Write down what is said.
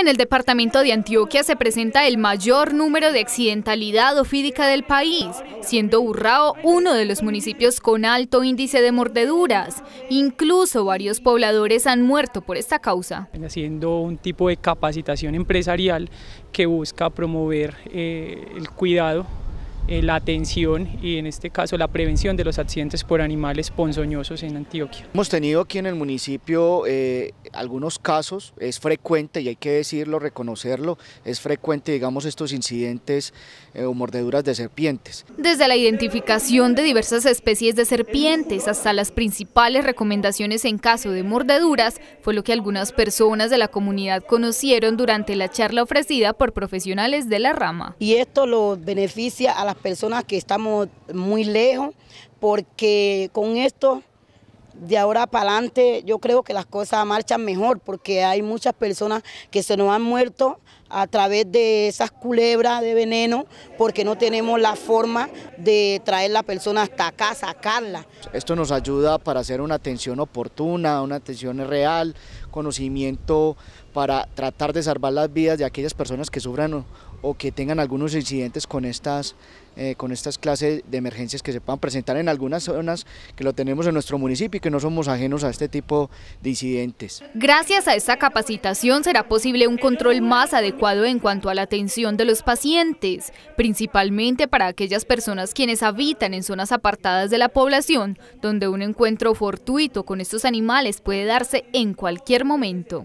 En el departamento de Antioquia se presenta el mayor número de accidentalidad ofídica del país, siendo Urrao uno de los municipios con alto índice de mordeduras. Incluso varios pobladores han muerto por esta causa. Haciendo un tipo de capacitación empresarial que busca promover eh, el cuidado eh, la atención y en este caso la prevención de los accidentes por animales ponzoñosos en Antioquia. Hemos tenido aquí en el municipio eh, algunos casos es frecuente, y hay que decirlo, reconocerlo, es frecuente, digamos, estos incidentes eh, o mordeduras de serpientes. Desde la identificación de diversas especies de serpientes hasta las principales recomendaciones en caso de mordeduras, fue lo que algunas personas de la comunidad conocieron durante la charla ofrecida por profesionales de la rama. Y esto lo beneficia a las personas que estamos muy lejos, porque con esto de ahora para adelante yo creo que las cosas marchan mejor porque hay muchas personas que se nos han muerto a través de esas culebras de veneno porque no tenemos la forma de traer la persona hasta acá, sacarla. Esto nos ayuda para hacer una atención oportuna, una atención real, conocimiento para tratar de salvar las vidas de aquellas personas que sufran o, que tengan algunos incidentes con estas, eh, con estas clases de emergencias que se puedan presentar en algunas zonas que lo tenemos en nuestro municipio y que no somos ajenos a este tipo de incidentes. Gracias a esta capacitación será posible un control más adecuado en cuanto a la atención de los pacientes, principalmente para aquellas personas quienes habitan en zonas apartadas de la población, donde un encuentro fortuito con estos animales puede darse en cualquier momento.